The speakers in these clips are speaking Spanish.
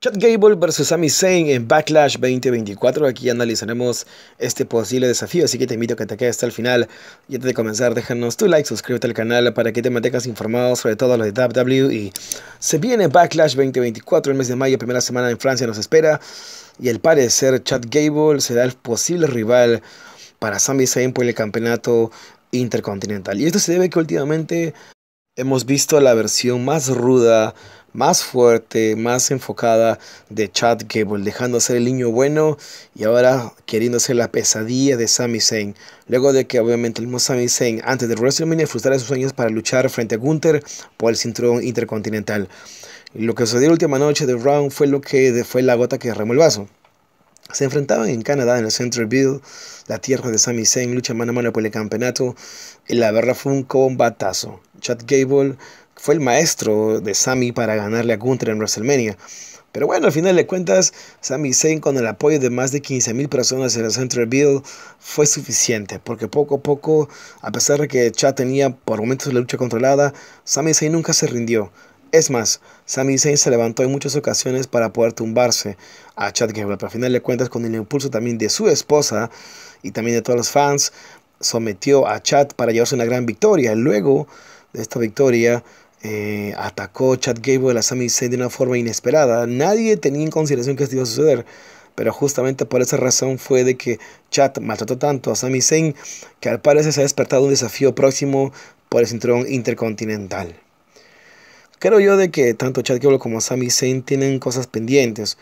Chad Gable versus Sami Zayn en Backlash 2024. Aquí analizaremos este posible desafío, así que te invito a que te quedes hasta el final. Y antes de comenzar, déjanos tu like, suscríbete al canal para que te mantengas informado sobre todo lo de WWE. Y se viene Backlash 2024, el mes de mayo, primera semana en Francia nos espera. Y al parecer, Chad Gable será el posible rival para Sami Zayn por el campeonato intercontinental. Y esto se debe que últimamente hemos visto la versión más ruda, más fuerte, más enfocada de Chad Gable, dejando ser el niño bueno y ahora queriendo ser la pesadilla de Sami Zayn. Luego de que obviamente el mismo Sami Zayn antes de WrestleMania frustrara sus sueños para luchar frente a Gunther por el cinturón intercontinental. Lo que sucedió la última noche de round fue lo que fue la gota que derramó el vaso. Se enfrentaban en Canadá, en el Centerville, la tierra de Sami Zayn, lucha mano a mano por el campeonato. Y la guerra fue un combatazo. Chad Gable fue el maestro de Sami para ganarle a Gunther en WrestleMania. Pero bueno, al final de cuentas, Sami Zayn con el apoyo de más de 15.000 personas en el Centerville fue suficiente, porque poco a poco, a pesar de que Chad tenía por momentos la lucha controlada, Sami Zayn nunca se rindió. Es más, Sami Zayn se levantó en muchas ocasiones para poder tumbarse a Chad Gable, pero al final de cuentas con el impulso también de su esposa y también de todos los fans, sometió a Chad para llevarse una gran victoria. Luego de esta victoria, eh, atacó Chad Gable a Sami Zayn de una forma inesperada. Nadie tenía en consideración que esto iba a suceder. Pero justamente por esa razón fue de que Chad maltrató tanto a Sami Zayn que al parecer se ha despertado un desafío próximo por el cinturón intercontinental. Creo yo de que tanto Chad Gable como Sami Zayn tienen cosas pendientes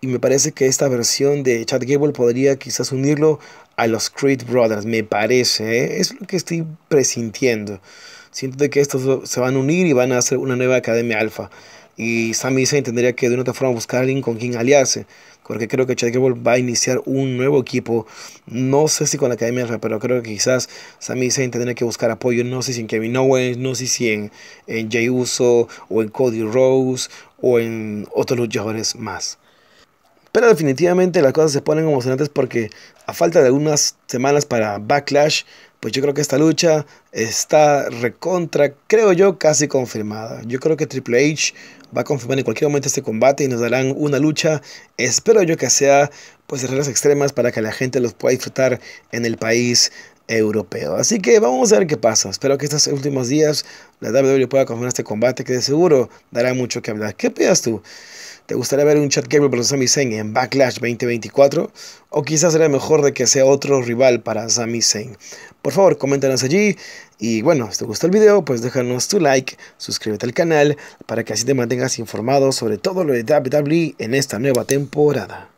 y me parece que esta versión de Chad Gable podría quizás unirlo a los Creed Brothers, me parece, ¿eh? es lo que estoy presintiendo. Siento de que estos se van a unir y van a hacer una nueva Academia Alpha y Sami Zayn tendría que de una otra forma buscar a alguien con quien aliarse. Porque creo que Chad Gable va a iniciar un nuevo equipo. No sé si con la Academia pero creo que quizás Sami Zayn tendría que buscar apoyo. No sé si en Kevin Owens, no sé si en, en Uso o en Cody Rose o en otros luchadores más. Pero definitivamente las cosas se ponen emocionantes porque a falta de algunas semanas para Backlash, pues yo creo que esta lucha está recontra, creo yo, casi confirmada. Yo creo que Triple H va a confirmar en cualquier momento este combate y nos darán una lucha, espero yo que sea pues de reglas extremas para que la gente los pueda disfrutar en el país europeo. Así que vamos a ver qué pasa. Espero que estos últimos días la WWE pueda confirmar este combate que de seguro dará mucho que hablar. ¿Qué piensas tú? ¿Te gustaría ver un chat Gable versus Sami Zayn en Backlash 2024? ¿O quizás será mejor de que sea otro rival para Sami Zayn? Por favor, coméntanos allí. Y bueno, si te gustó el video, pues déjanos tu like, suscríbete al canal para que así te mantengas informado sobre todo lo de WWE en esta nueva temporada.